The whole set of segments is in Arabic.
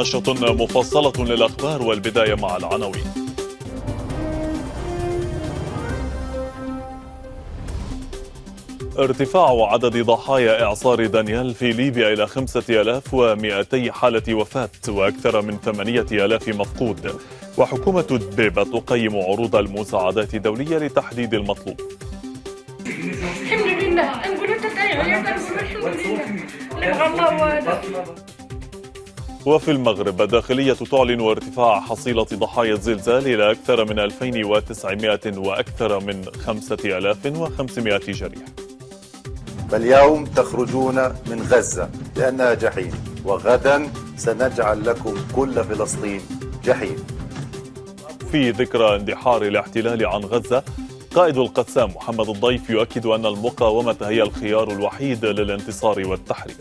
نشرة مفصلة للأخبار والبداية مع العناوين ارتفاع عدد ضحايا إعصار دانيال في ليبيا إلى 5200 حالة وفاة وأكثر من 8000 مفقود وحكومة دبيبة تقيم عروض المساعدات الدولية لتحديد المطلوب الحمد لله نقول الحمد لله الله وفي المغرب الداخلية تعلن ارتفاع حصيلة ضحايا الزلزال إلى أكثر من 2900 وأكثر من 5500 جريح فاليوم تخرجون من غزة لأنها جحيم وغدا سنجعل لكم كل فلسطين جحيم في ذكرى اندحار الاحتلال عن غزة قائد القسام محمد الضيف يؤكد أن المقاومة هي الخيار الوحيد للانتصار والتحرير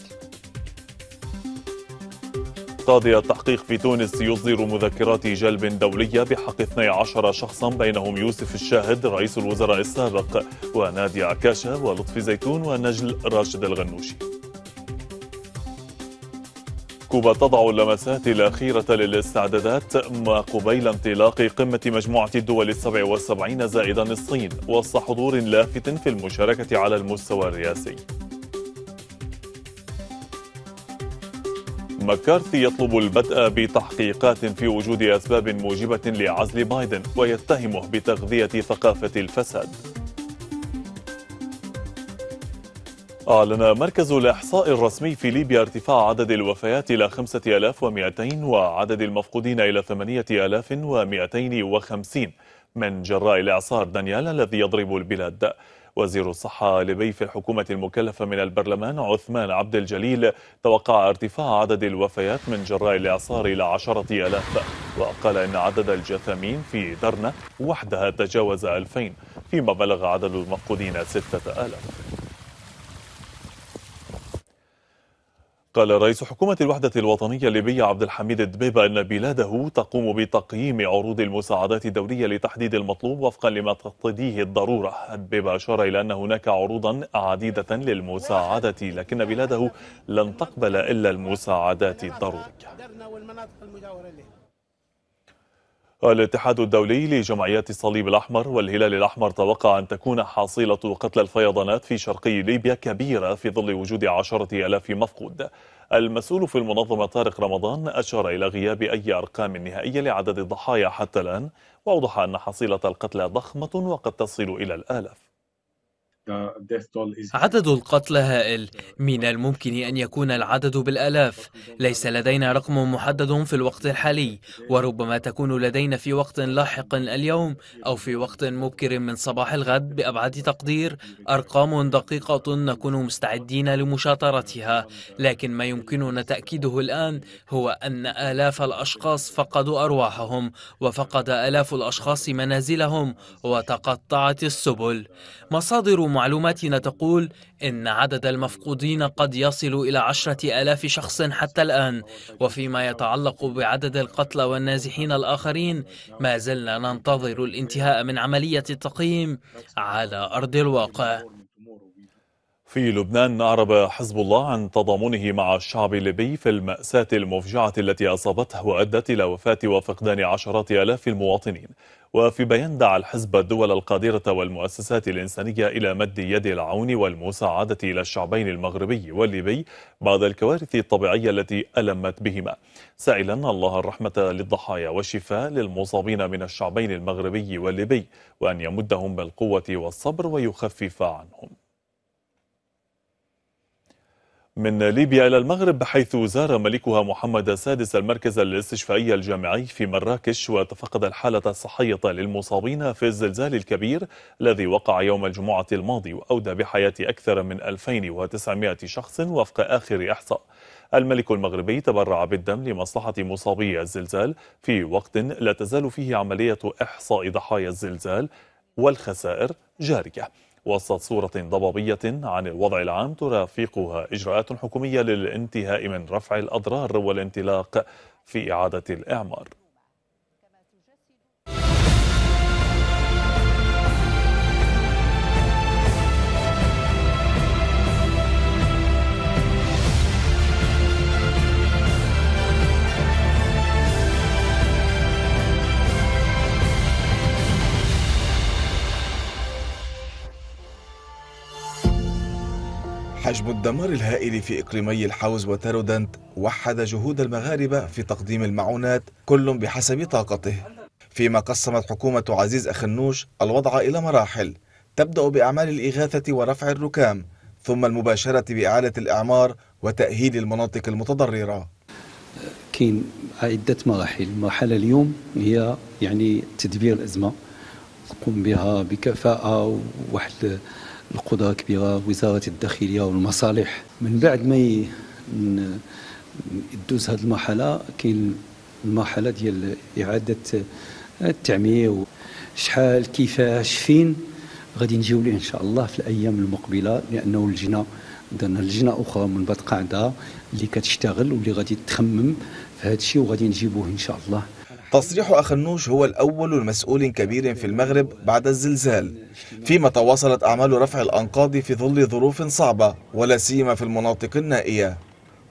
مستاضي التحقيق في تونس يصدر مذكرات جلب دولية بحق 12 شخصا بينهم يوسف الشاهد رئيس الوزراء السابق ونادي عكاشة ولطفي زيتون ونجل راشد الغنوشي كوبا تضع اللمسات الأخيرة للاستعدادات ما قبيل انطلاق قمة مجموعة الدول السبع والسبعين زائدا الصين وسط حضور لافت في المشاركة على المستوى الرئاسي مكارثي يطلب البدء بتحقيقات في وجود أسباب موجبة لعزل بايدن ويتهمه بتغذية ثقافة الفساد أعلن مركز الإحصاء الرسمي في ليبيا ارتفاع عدد الوفيات إلى 5200 وعدد المفقودين إلى 8250 من جراء الإعصار دانيال الذي يضرب البلاد وزير الصحة لبيف الحكومة المكلفة من البرلمان عثمان عبد الجليل توقع ارتفاع عدد الوفيات من جراء الإعصار إلى عشرة ألاف وقال إن عدد الجثامين في درنة وحدها تجاوز ألفين فيما بلغ عدد المفقودين ستة ألاف قال رئيس حكومة الوحدة الوطنية الليبية عبد الحميد الدبيبة أن بلاده تقوم بتقييم عروض المساعدات الدولية لتحديد المطلوب وفقا لما تقتضيه الضرورة الدبيبة أشار إلى أن هناك عروضا عديدة للمساعدة لكن بلاده لن تقبل إلا المساعدات الضرورية الاتحاد الدولي لجمعيات الصليب الأحمر والهلال الأحمر توقع أن تكون حصيلة قتلى الفيضانات في شرقي ليبيا كبيرة في ظل وجود عشرة ألاف مفقود المسؤول في المنظمة طارق رمضان أشار إلى غياب أي أرقام نهائية لعدد الضحايا حتى الآن وأوضح أن حصيلة القتلى ضخمة وقد تصل إلى الآلاف عدد القتلى هائل من الممكن أن يكون العدد بالآلاف ليس لدينا رقم محدد في الوقت الحالي وربما تكون لدينا في وقت لاحق اليوم أو في وقت مبكر من صباح الغد بأبعد تقدير أرقام دقيقة نكون مستعدين لمشاطرتها لكن ما يمكننا تأكيده الآن هو أن آلاف الأشخاص فقدوا أرواحهم وفقد آلاف الأشخاص منازلهم وتقطعت السبل مصادر معلوماتنا تقول إن عدد المفقودين قد يصل إلى عشرة آلاف شخص حتى الآن وفيما يتعلق بعدد القتلى والنازحين الآخرين ما زلنا ننتظر الانتهاء من عملية التقييم على أرض الواقع في لبنان أعرب حزب الله عن تضامنه مع الشعب الليبي في المأساة المفجعة التي أصابته وأدت إلى وفاة وفقدان عشرات آلاف المواطنين وفي بيان دعا الحزب الدول القادرة والمؤسسات الإنسانية إلى مد يد العون والمساعدة إلى الشعبين المغربي والليبي بعد الكوارث الطبيعية التي ألمت بهما سائلا الله الرحمة للضحايا والشفاء للمصابين من الشعبين المغربي والليبي وأن يمدهم بالقوة والصبر ويخفف عنهم من ليبيا إلى المغرب حيث زار ملكها محمد السادس المركز الاستشفائي الجامعي في مراكش وتفقد الحالة الصحية للمصابين في الزلزال الكبير الذي وقع يوم الجمعة الماضي وأودى بحياة أكثر من 2900 شخص وفق آخر إحصاء الملك المغربي تبرع بالدم لمصلحة مصابي الزلزال في وقت لا تزال فيه عملية إحصاء ضحايا الزلزال والخسائر جارية وسط صورة ضبابية عن الوضع العام ترافقها إجراءات حكومية للانتهاء من رفع الأضرار والانطلاق في إعادة الإعمار حجم الدمار الهائل في إقليمي الحوز وتارودنت وحد جهود المغاربة في تقديم المعونات كل بحسب طاقته فيما قسمت حكومة عزيز أخنوش الوضع إلى مراحل تبدأ بأعمال الإغاثة ورفع الركام ثم المباشرة بإعادة الإعمار وتأهيل المناطق المتضررة كاين عدة مراحل المرحلة اليوم هي يعني تدبير الأزمة تقوم بها بكفاءة وواحد القضاء كبيرة وزارة الداخلية والمصالح من بعد ما يدوز هذه المرحلة كاين المرحلة ديال إعادة التعمير شحال كيفاش فين غادي نجيو ليه ان شاء الله في الايام المقبله لانه اللجنه درنا لجنه اخرى من بعد قاعده اللي كتشتغل واللي غادي تخمم في هذا الشيء وغادي نجيبوه ان شاء الله تصريح أخنوش هو الأول المسؤول كبير في المغرب بعد الزلزال فيما تواصلت أعمال رفع الأنقاض في ظل ظروف صعبة ولا سيما في المناطق النائية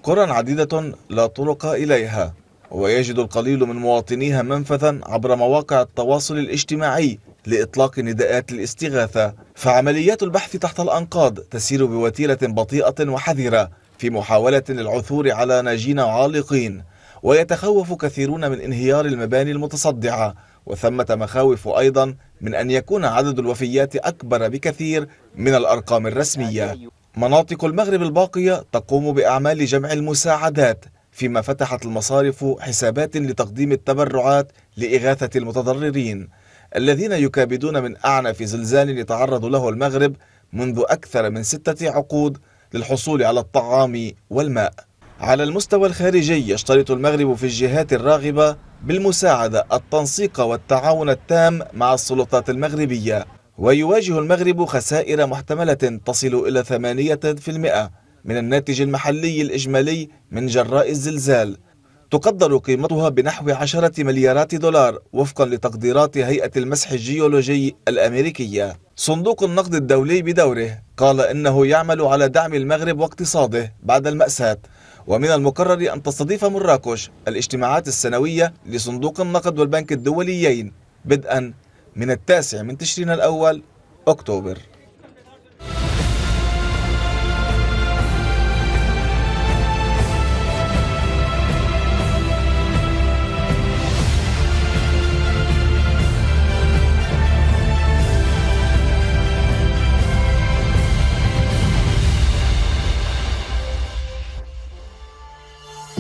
قرى عديدة لا طرق إليها ويجد القليل من مواطنيها منفذا عبر مواقع التواصل الاجتماعي لإطلاق نداءات الاستغاثة فعمليات البحث تحت الأنقاض تسير بوتيرة بطيئة وحذرة في محاولة للعثور على ناجين عالقين ويتخوف كثيرون من انهيار المباني المتصدعة وثمة مخاوف أيضا من أن يكون عدد الوفيات أكبر بكثير من الأرقام الرسمية مناطق المغرب الباقية تقوم بأعمال جمع المساعدات فيما فتحت المصارف حسابات لتقديم التبرعات لإغاثة المتضررين الذين يكابدون من أعنف زلزال يتعرض له المغرب منذ أكثر من ستة عقود للحصول على الطعام والماء على المستوى الخارجي يشترط المغرب في الجهات الراغبة بالمساعدة التنسيق والتعاون التام مع السلطات المغربية ويواجه المغرب خسائر محتملة تصل إلى 8% من الناتج المحلي الإجمالي من جراء الزلزال تقدر قيمتها بنحو 10 مليارات دولار وفقا لتقديرات هيئة المسح الجيولوجي الأمريكية صندوق النقد الدولي بدوره قال إنه يعمل على دعم المغرب واقتصاده بعد المأساة ومن المقرر أن تستضيف مراكش الاجتماعات السنوية لصندوق النقد والبنك الدوليين بدءا من التاسع من تشرين الأول أكتوبر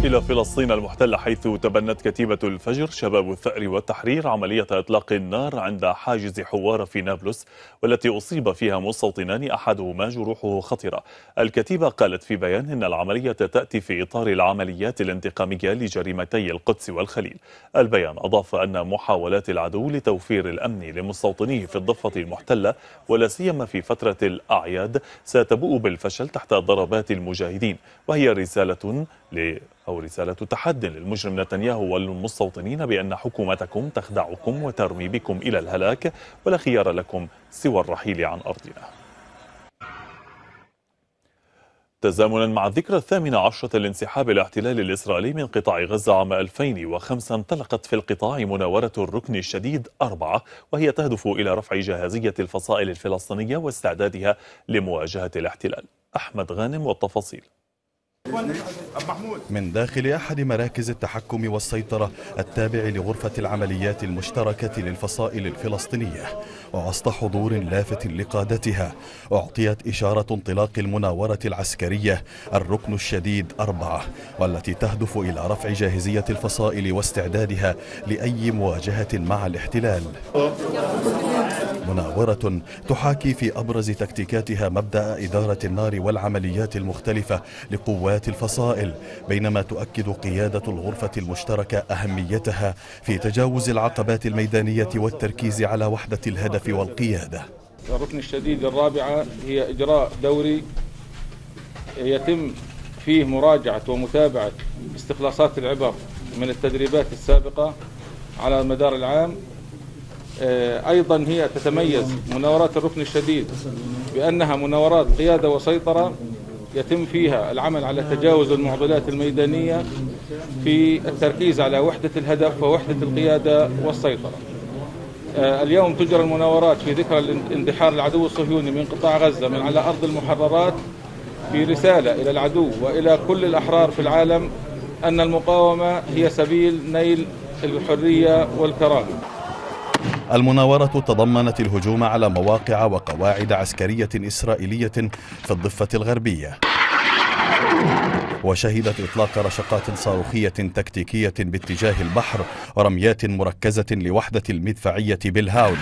إلى فلسطين المحتلة حيث تبنت كتيبة الفجر شباب الثأر والتحرير عملية إطلاق النار عند حاجز حوار في نابلس والتي أصيب فيها مستوطنان أحدهما جروحه خطرة الكتيبة قالت في بيان إن العملية تأتي في إطار العمليات الانتقامية لجريمتي القدس والخليل البيان أضاف أن محاولات العدو لتوفير الأمن لمستوطنيه في الضفة المحتلة ولا سيما في فترة الأعياد ستبوء بالفشل تحت ضربات المجاهدين وهي رسالة ل أو رسالة تحد للمجرم نتنياهو والمستوطنين بأن حكومتكم تخدعكم وترمي بكم إلى الهلاك ولا خيار لكم سوى الرحيل عن أرضنا تزامنا مع الذكرى الثامنة عشرة لانسحاب الاحتلال الإسرائيلي من قطاع غزة عام 2005 انطلقت في القطاع مناورة الركن الشديد أربعة وهي تهدف إلى رفع جاهزية الفصائل الفلسطينية واستعدادها لمواجهة الاحتلال أحمد غانم والتفاصيل من داخل أحد مراكز التحكم والسيطرة التابع لغرفة العمليات المشتركة للفصائل الفلسطينية ووسط حضور لافت لقادتها أعطيت إشارة انطلاق المناورة العسكرية الركن الشديد أربعة والتي تهدف إلى رفع جاهزية الفصائل واستعدادها لأي مواجهة مع الاحتلال مناورة تحاكي في أبرز تكتيكاتها مبدأ إدارة النار والعمليات المختلفة لقوات مراعاة الفصائل بينما تؤكد قيادة الغرفة المشتركة أهميتها في تجاوز العقبات الميدانية والتركيز على وحدة الهدف والقيادة الركن الشديد الرابعة هي إجراء دوري يتم فيه مراجعة ومتابعة استخلاصات العبر من التدريبات السابقة على مدار العام آه، أيضا هي تتميز مناورات الركن الشديد بأنها مناورات قيادة وسيطرة يتم فيها العمل على تجاوز المعضلات الميدانية في التركيز على وحدة الهدف ووحدة القيادة والسيطرة آه، اليوم تجرى المناورات في ذكرى اندحار العدو الصهيوني من قطاع غزة من على أرض المحررات في رسالة إلى العدو وإلى كل الأحرار في العالم أن المقاومة هي سبيل نيل الحرية والكرامة المناورة تضمنت الهجوم على مواقع وقواعد عسكرية إسرائيلية في الضفة الغربية وشهدت إطلاق رشقات صاروخية تكتيكية باتجاه البحر ورميات مركزة لوحدة المدفعية بالهاون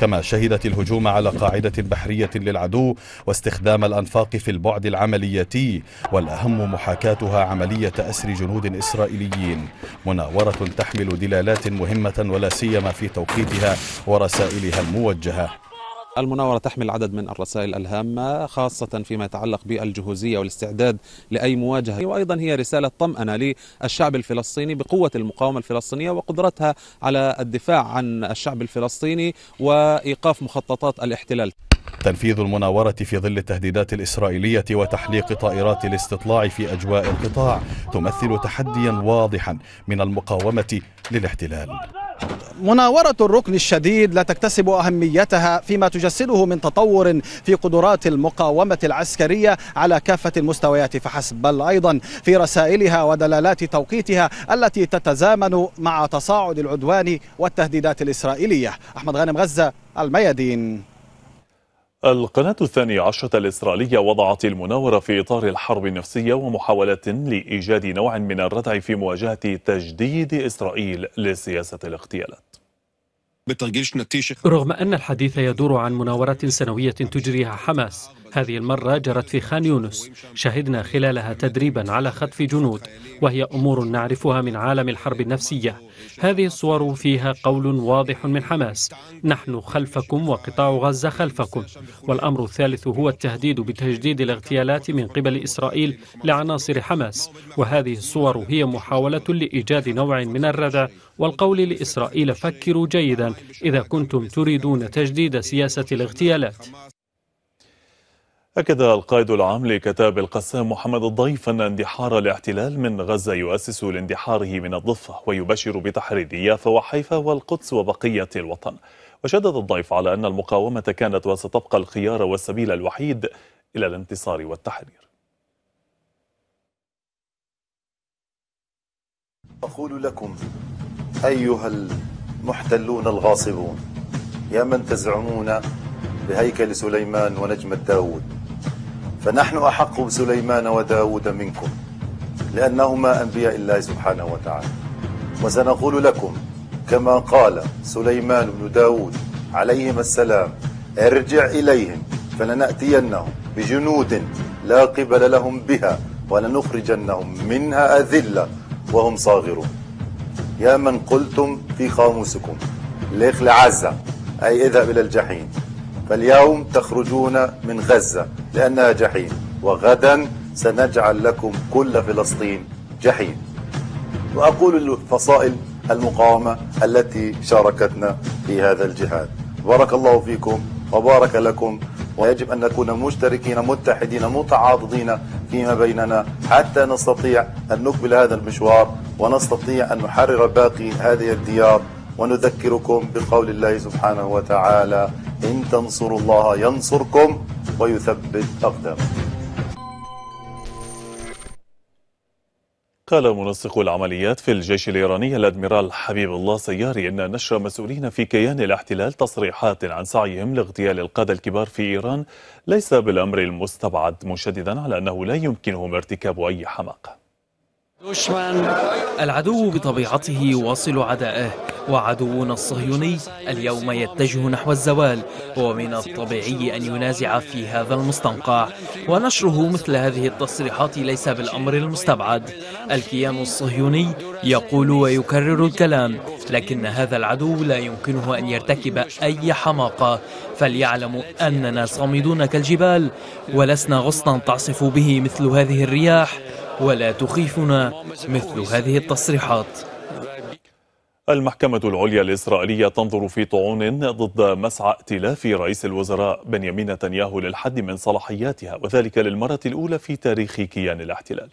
كما شهدت الهجوم على قاعدة بحرية للعدو واستخدام الأنفاق في البعد العملياتي والأهم محاكاتها عملية أسر جنود إسرائيليين مناورة تحمل دلالات مهمة ولا سيما في توقيتها ورسائلها الموجهة المناورة تحمل عدد من الرسائل الهامة خاصة فيما يتعلق بالجهوزية والاستعداد لأي مواجهة وأيضا هي رسالة طمأنة للشعب الفلسطيني بقوة المقاومة الفلسطينية وقدرتها على الدفاع عن الشعب الفلسطيني وإيقاف مخططات الاحتلال تنفيذ المناورة في ظل التهديدات الإسرائيلية وتحليق طائرات الاستطلاع في أجواء القطاع تمثل تحديا واضحا من المقاومة للاحتلال مناورة الركن الشديد لا تكتسب أهميتها فيما تجسده من تطور في قدرات المقاومة العسكرية على كافة المستويات فحسب بل أيضا في رسائلها ودلالات توقيتها التي تتزامن مع تصاعد العدوان والتهديدات الإسرائيلية أحمد غانم غزة الميادين القناة الثانية عشرة الإسرائيلية وضعت المناورة في إطار الحرب النفسية ومحاولة لإيجاد نوع من الردع في مواجهة تجديد إسرائيل لسياسة الاغتيالات رغم أن الحديث يدور عن مناورات سنوية تجريها حماس هذه المرة جرت في خان يونس شهدنا خلالها تدريبا على خطف جنود وهي أمور نعرفها من عالم الحرب النفسية هذه الصور فيها قول واضح من حماس نحن خلفكم وقطاع غزة خلفكم والأمر الثالث هو التهديد بتجديد الاغتيالات من قبل إسرائيل لعناصر حماس وهذه الصور هي محاولة لإيجاد نوع من الردع والقول لإسرائيل فكروا جيدا إذا كنتم تريدون تجديد سياسة الاغتيالات أكد القائد العام لكتاب القسام محمد الضيف أن اندحار الاحتلال من غزة يؤسس لاندحاره من الضفة ويبشر بتحرير يافا وحيفا والقدس وبقية الوطن وشدد الضيف على أن المقاومة كانت وستبقى الخيار والسبيل الوحيد إلى الانتصار والتحرير أقول لكم أيها المحتلون الغاصبون يا من تزعمون بهيكل سليمان ونجم داود فنحن أحق بسليمان وداود منكم لأنهما أنبياء الله سبحانه وتعالى وسنقول لكم كما قال سليمان بن داود عليهما السلام ارجع إليهم فلنأتينهم بجنود لا قبل لهم بها ولنخرجنهم منها أذلة وهم صاغرون يا من قلتم في قاموسكم ليخ لعزة أي اذهب إلى الجحيم فاليوم تخرجون من غزة لأنها جحيم وغدا سنجعل لكم كل فلسطين جحيم وأقول الفصائل المقاومة التي شاركتنا في هذا الجهاد بارك الله فيكم وبارك لكم ويجب أن نكون مشتركين متحدين متعاضدين فيما بيننا حتى نستطيع أن نكمل هذا المشوار ونستطيع أن نحرر باقي هذه الديار ونذكركم بقول الله سبحانه وتعالى إن تنصروا الله ينصركم ويثبت أقدامكم قال منسق العمليات في الجيش الإيراني الأدميرال حبيب الله سياري أن نشر مسؤولين في كيان الاحتلال تصريحات عن سعيهم لاغتيال القادة الكبار في إيران ليس بالأمر المستبعد مشددا على أنه لا يمكنهم ارتكاب أي حماقة العدو بطبيعته يواصل عدائه وعدونا الصهيوني اليوم يتجه نحو الزوال ومن الطبيعي أن ينازع في هذا المستنقع ونشره مثل هذه التصريحات ليس بالأمر المستبعد الكيان الصهيوني يقول ويكرر الكلام لكن هذا العدو لا يمكنه أن يرتكب أي حماقة فليعلم أننا صامدون كالجبال ولسنا غصنا تعصف به مثل هذه الرياح ولا تخيفنا مثل هذه التصريحات المحكمة العليا الإسرائيلية تنظر في طعون ضد مسعى ائتلاف رئيس الوزراء بنيامين نتنياهو للحد من صلاحياتها وذلك للمرة الأولى في تاريخ كيان الاحتلال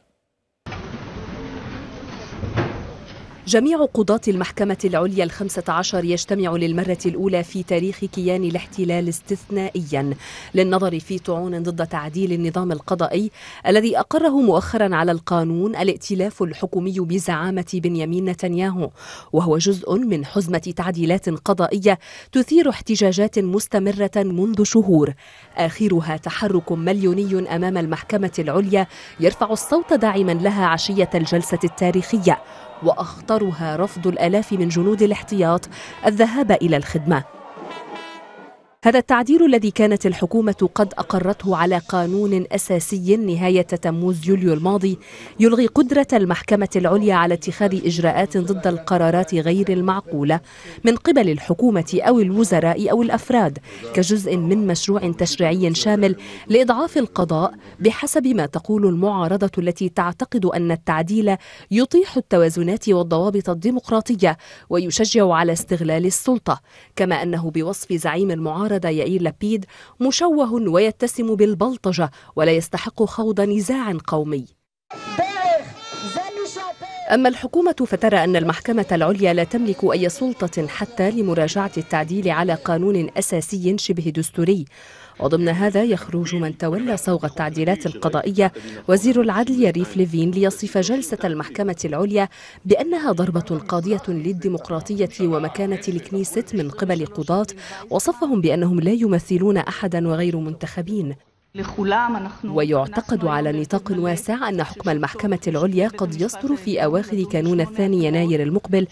جميع قضاة المحكمة العليا الخمسة عشر يجتمع للمرة الأولى في تاريخ كيان الاحتلال استثنائيا للنظر في طعون ضد تعديل النظام القضائي الذي أقره مؤخرا على القانون الائتلاف الحكومي بزعامة بنيامين نتنياهو وهو جزء من حزمة تعديلات قضائية تثير احتجاجات مستمرة منذ شهور آخرها تحرك مليوني أمام المحكمة العليا يرفع الصوت داعما لها عشية الجلسة التاريخية واخطرها رفض الالاف من جنود الاحتياط الذهاب الى الخدمه هذا التعديل الذي كانت الحكومة قد أقرته على قانون أساسي نهاية تموز يوليو الماضي يلغي قدرة المحكمة العليا على اتخاذ إجراءات ضد القرارات غير المعقولة من قبل الحكومة أو الوزراء أو الأفراد كجزء من مشروع تشريعي شامل لإضعاف القضاء بحسب ما تقول المعارضة التي تعتقد أن التعديل يطيح التوازنات والضوابط الديمقراطية ويشجع على استغلال السلطة كما أنه بوصف زعيم المعارضة أورد يائير لابيد مشوه ويتسم بالبلطجة ولا يستحق خوض نزاع قومي أما الحكومة فترى أن المحكمة العليا لا تملك أي سلطة حتى لمراجعة التعديل على قانون أساسي شبه دستوري وضمن هذا يخرج من تولى صوغ التعديلات القضائية وزير العدل يريف ليفين ليصف جلسة المحكمة العليا بأنها ضربة قاضية للديمقراطية ومكانة الكنيست من قبل قضاة وصفهم بأنهم لا يمثلون أحدا وغير منتخبين ويعتقد على نطاق واسع أن حكم المحكمة العليا قد يصدر في أواخر كانون الثاني يناير المقبل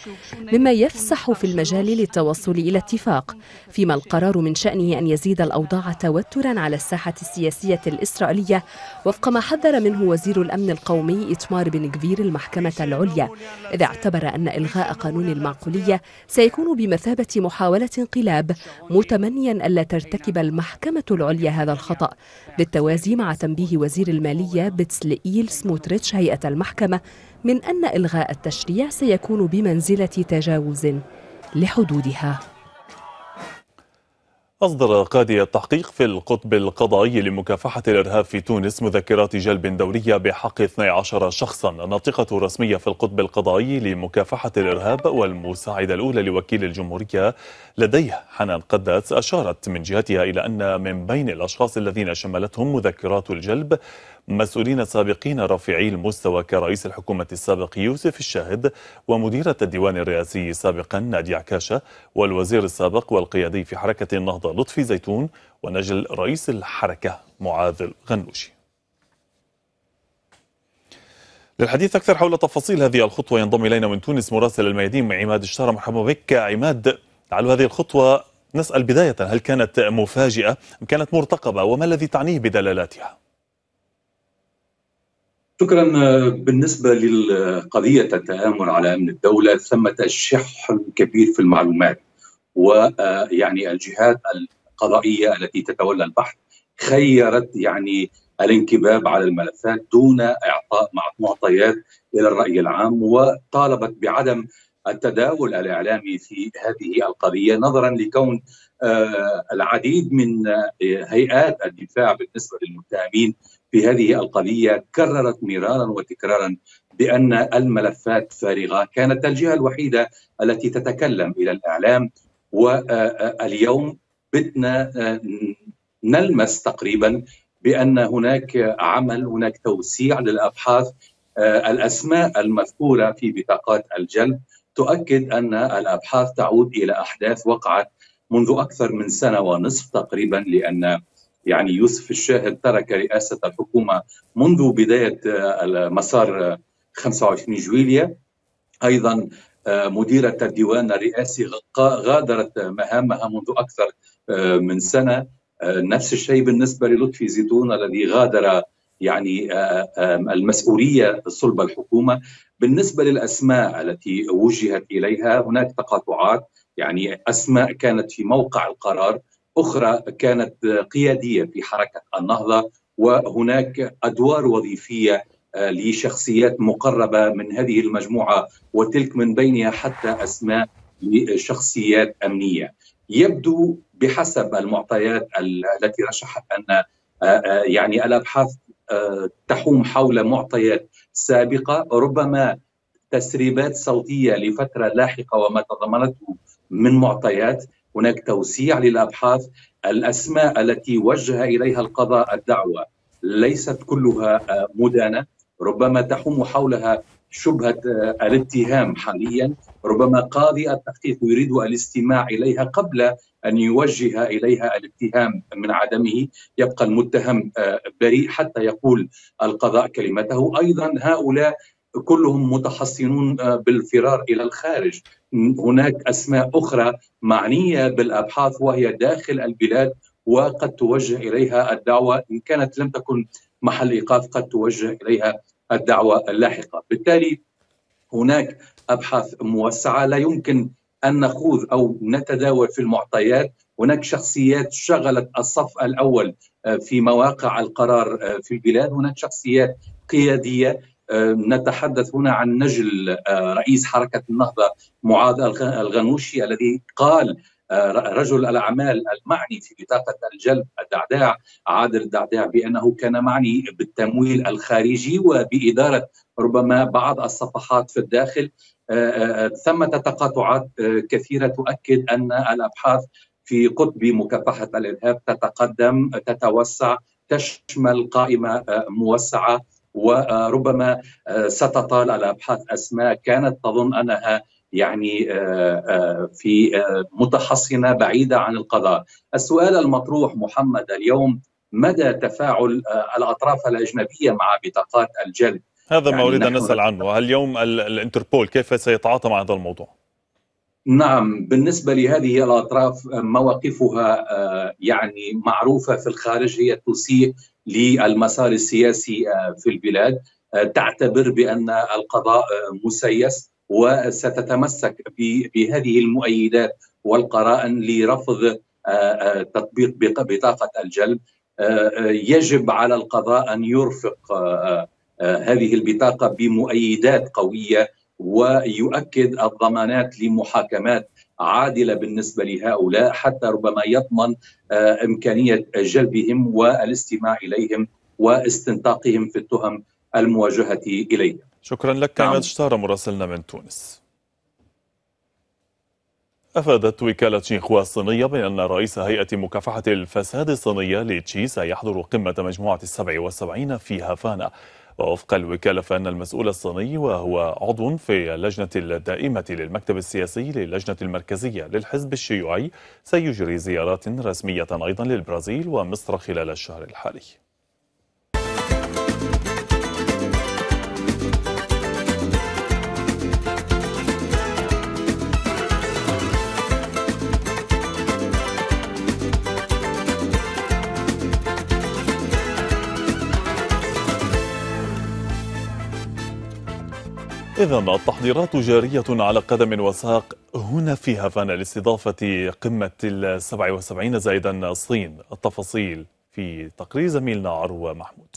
مما يفسح في المجال للتوصل إلى اتفاق فيما القرار من شأنه أن يزيد الأوضاع توترا على الساحة السياسية الإسرائيلية وفق ما حذر منه وزير الأمن القومي إتمار بن كفير المحكمة العليا إذا اعتبر أن إلغاء قانون المعقولية سيكون بمثابة محاولة انقلاب متمنيا ألا ترتكب المحكمة العليا هذا الخطأ بالتوازي مع تنبيه وزير المالية بتسلئيل سموتريتش هيئة المحكمة من أن إلغاء التشريع سيكون بمنزلة تجاوز لحدودها أصدر قاضي التحقيق في القطب القضائي لمكافحة الإرهاب في تونس مذكرات جلب دورية بحق 12 شخصا ناطقة رسمية في القطب القضائي لمكافحة الإرهاب والمساعدة الأولى لوكيل الجمهورية لديه حنان قداس أشارت من جهتها إلى أن من بين الأشخاص الذين شملتهم مذكرات الجلب مسؤولين سابقين رافعي المستوى كرئيس الحكومة السابق يوسف الشاهد ومديرة الديوان الرئاسي سابقا نادي عكاشة والوزير السابق والقيادي في حركة النهضة لطفي زيتون ونجل رئيس الحركة معاذ الغنوشي للحديث أكثر حول تفاصيل هذه الخطوة ينضم إلينا من تونس مراسل الميادين عماد الشارة مرحبا بك عماد لعل هذه الخطوة نسأل بداية هل كانت مفاجئة أم كانت مرتقبة وما الذي تعنيه بدلالاتها؟ شكرا آه، بالنسبه لقضيه التامر على امن الدوله ثمه تشح كبير في المعلومات ويعني آه، الجهات القضائيه التي تتولى البحث خيرت يعني الانكباب على الملفات دون اعطاء معطيات الى الراي العام وطالبت بعدم التداول الاعلامي في هذه القضيه نظرا لكون آه، العديد من هيئات الدفاع بالنسبه للمتهمين في هذه القضيه كررت مرارا وتكرارا بان الملفات فارغه كانت الجهه الوحيده التي تتكلم الى الاعلام واليوم بدنا آه، نلمس تقريبا بان هناك عمل هناك توسيع للابحاث آه، الاسماء المذكوره في بطاقات الجلب تؤكد ان الابحاث تعود الى احداث وقعت منذ اكثر من سنه ونصف تقريبا لان يعني يوسف الشاهد ترك رئاسة الحكومة منذ بداية آه، مسار 25 آه، جويلية أيضا آه، مديرة الديوان الرئاسي غادرت مهامها منذ أكثر من سنة نفس الشيء بالنسبة للطفي زيتون الذي غادر يعني المسؤولية صلب الحكومة بالنسبة للأسماء التي وجهت إليها هناك تقاطعات يعني أسماء كانت في موقع القرار اخرى كانت قياديه في حركه النهضه وهناك ادوار وظيفيه آه، لشخصيات مقربه من هذه المجموعه وتلك من بينها حتى اسماء لشخصيات امنيه. يبدو بحسب المعطيات التي رشحت ان آه، آه، يعني الابحاث تحوم حول معطيات سابقه ربما تسريبات صوتيه لفتره لاحقه وما تضمنته من معطيات هناك توسيع للابحاث الاسماء التي وجه اليها القضاء الدعوه ليست كلها آه، مدانه ربما تحوم حولها شبهه آه، الاتهام حاليا ربما قاضي التحقيق يريد الاستماع اليها قبل ان يوجه اليها الاتهام من عدمه يبقى المتهم آه، بريء حتى يقول القضاء كلمته ايضا هؤلاء كلهم متحصنون آه، بالفرار الى الخارج هناك اسماء اخرى معنيه بالابحاث وهي داخل البلاد وقد توجه اليها الدعوه ان كانت لم تكن محل ايقاف قد توجه اليها الدعوه اللاحقه بالتالي هناك ابحاث موسعه لا يمكن ان نخوض او نتداول في المعطيات هناك شخصيات شغلت الصف الاول آه، في مواقع القرار آه، في البلاد هناك شخصيات قياديه آه، نتحدث هنا عن نجل آه، رئيس حركة النهضة معاذ الغنوشي الذي قال آه، رجل الأعمال المعني في بطاقة الجلب الدعداع عادل الدعداع بأنه كان معني بالتمويل الخارجي وبإدارة ربما بعض الصفحات في الداخل ثمة تقاطعات كثيرة تؤكد أن الأبحاث في قطب مكافحة الإرهاب تتقدم تتوسع تشمل قائمة موسعة وربما آه، ستطال الابحاث اسماء كانت تظن انها يعني آه، آه، في متحصنه بعيده عن القضاء. السؤال المطروح محمد اليوم مدى تفاعل الاطراف الاجنبيه مع بطاقات الجلد؟ هذا يعني ما اريد ان اسال عنه، هل اليوم الانتربول كيف سيتعاطى مع هذا الموضوع؟ نعم بالنسبة لهذه الأطراف آه، مواقفها آه، يعني معروفة في الخارج هي تسيء للمسار السياسي آه، في البلاد تعتبر بأن القضاء مسيس وستتمسك بهذه المؤيدات والقرائن لرفض تطبيق بطاقة الجلب يجب على القضاء أن يرفق هذه البطاقة بمؤيدات قوية ويؤكد الضمانات لمحاكمات عادله بالنسبه لهؤلاء حتى ربما يضمن آه، امكانيه جلبهم والاستماع اليهم واستنطاقهم في التهم المواجهه اليهم. شكرا لك عماد شطاره مراسلنا من تونس. أفادت وكالة شينخوا الصينية بأن رئيس هيئة مكافحة الفساد الصينية لي تشي سيحضر قمة مجموعة السبع والسبعين في هافانا ووفق الوكالة فإن المسؤول الصيني وهو عضو في اللجنة الدائمة للمكتب السياسي للجنة المركزية للحزب الشيوعي سيجري زيارات رسمية أيضا للبرازيل ومصر خلال الشهر الحالي إذا التحضيرات جارية على قدم وساق هنا في هافانا لاستضافة قمة ال 77 زائدا الصين التفاصيل في تقرير زميلنا عروة محمود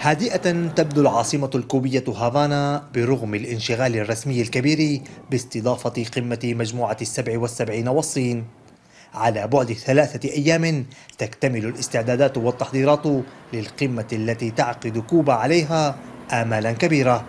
هادئة تبدو العاصمة الكوبية هافانا برغم الانشغال الرسمي الكبير باستضافة قمة مجموعة السبع والسبعين والصين على بعد ثلاثة أيام تكتمل الاستعدادات والتحضيرات للقمة التي تعقد كوبا عليها آمالا كبيرة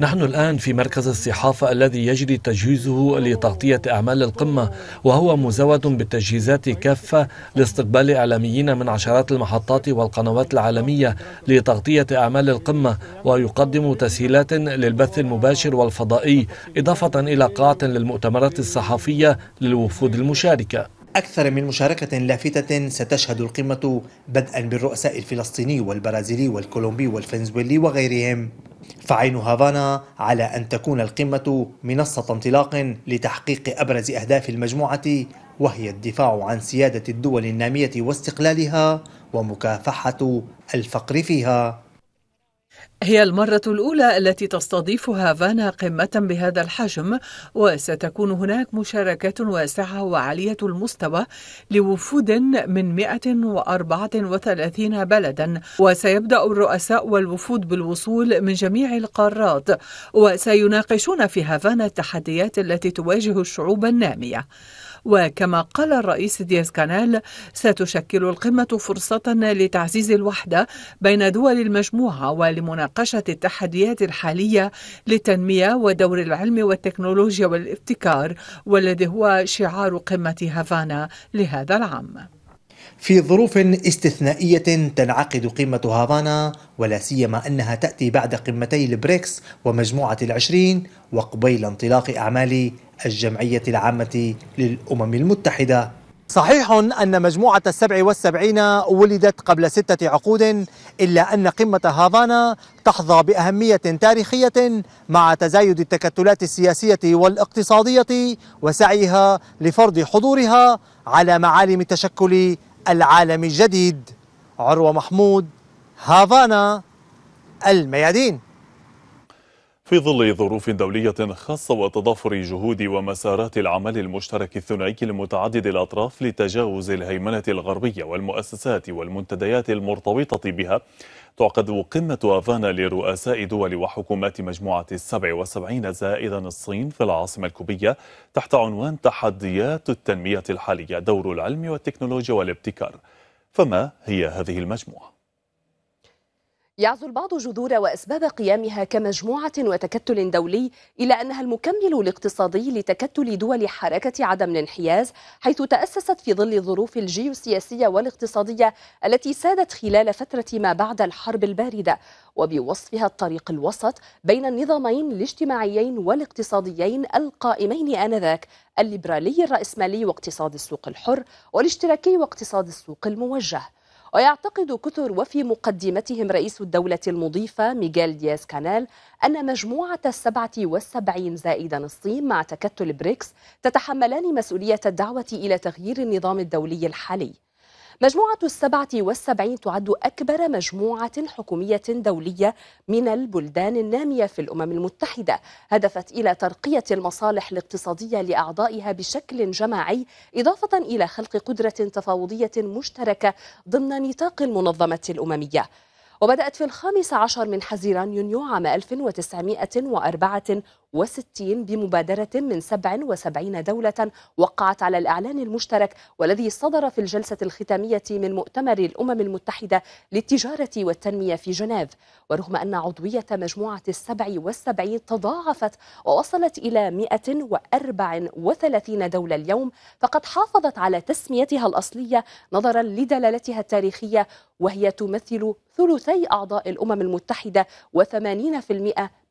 نحن الآن في مركز الصحافة الذي يجري تجهيزه لتغطية أعمال القمة وهو مزود بالتجهيزات كافة لاستقبال إعلاميين من عشرات المحطات والقنوات العالمية لتغطية أعمال القمة ويقدم تسهيلات للبث المباشر والفضائي إضافة إلى قاعة للمؤتمرات الصحفية للوفود المشاركة أكثر من مشاركة لافتة ستشهد القمة بدءا بالرؤساء الفلسطيني والبرازيلي والكولومبي والفنزويلي وغيرهم فعين هافانا على أن تكون القمة منصة انطلاق لتحقيق أبرز أهداف المجموعة وهي الدفاع عن سيادة الدول النامية واستقلالها ومكافحة الفقر فيها هي المرة الأولى التي تستضيف هافانا قمة بهذا الحجم وستكون هناك مشاركات واسعة وعالية المستوى لوفود من 134 بلدا وسيبدأ الرؤساء والوفود بالوصول من جميع القارات وسيناقشون في هافانا التحديات التي تواجه الشعوب النامية وكما قال الرئيس دياز كانال ستشكل القمة فرصة لتعزيز الوحدة بين دول المجموعة ولمناقشة التحديات الحالية للتنمية ودور العلم والتكنولوجيا والابتكار والذي هو شعار قمة هافانا لهذا العام في ظروف استثنائية تنعقد قمة هافانا ولا سيما أنها تأتي بعد قمتي البريكس ومجموعة العشرين وقبيل انطلاق أعمال الجمعية العامة للأمم المتحدة صحيح أن مجموعة السبع والسبعين ولدت قبل ستة عقود إلا أن قمة هافانا تحظى بأهمية تاريخية مع تزايد التكتلات السياسية والاقتصادية وسعيها لفرض حضورها على معالم تشكل العالم الجديد عروة محمود هافانا الميادين في ظل ظروف دولية خاصة وتضافر جهود ومسارات العمل المشترك الثنائي المتعدد الأطراف لتجاوز الهيمنة الغربية والمؤسسات والمنتديات المرتبطة بها تعقد قمة أفانا لرؤساء دول وحكومات مجموعة السبع وسبعين زائدا الصين في العاصمة الكوبية تحت عنوان تحديات التنمية الحالية دور العلم والتكنولوجيا والابتكار فما هي هذه المجموعة؟ يعزو البعض جذور وأسباب قيامها كمجموعة وتكتل دولي إلى أنها المكمل الاقتصادي لتكتل دول حركة عدم الانحياز حيث تأسست في ظل الظروف الجيوسياسية والاقتصادية التي سادت خلال فترة ما بعد الحرب الباردة وبوصفها الطريق الوسط بين النظامين الاجتماعيين والاقتصاديين القائمين آنذاك الليبرالي الرأسمالي واقتصاد السوق الحر والاشتراكي واقتصاد السوق الموجه ويعتقد كثر وفي مقدمتهم رئيس الدولة المضيفة ميغيل دياز كانال أن مجموعة السبعة والسبعين زائدا الصين مع تكتل بريكس تتحملان مسؤولية الدعوة إلى تغيير النظام الدولي الحالي مجموعة السبعة والسبعين تعد أكبر مجموعة حكومية دولية من البلدان النامية في الأمم المتحدة هدفت إلى ترقية المصالح الاقتصادية لأعضائها بشكل جماعي إضافة إلى خلق قدرة تفاوضية مشتركة ضمن نطاق المنظمة الأممية وبدأت في الخامس عشر من حزيران يونيو عام 1994 160 بمبادرة من 77 دولة وقعت على الإعلان المشترك والذي صدر في الجلسة الختامية من مؤتمر الأمم المتحدة للتجارة والتنمية في جنيف ورغم أن عضوية مجموعة السبع والسبعين تضاعفت ووصلت إلى 134 دولة اليوم فقد حافظت على تسميتها الأصلية نظرا لدلالتها التاريخية وهي تمثل ثلثي أعضاء الأمم المتحدة و80%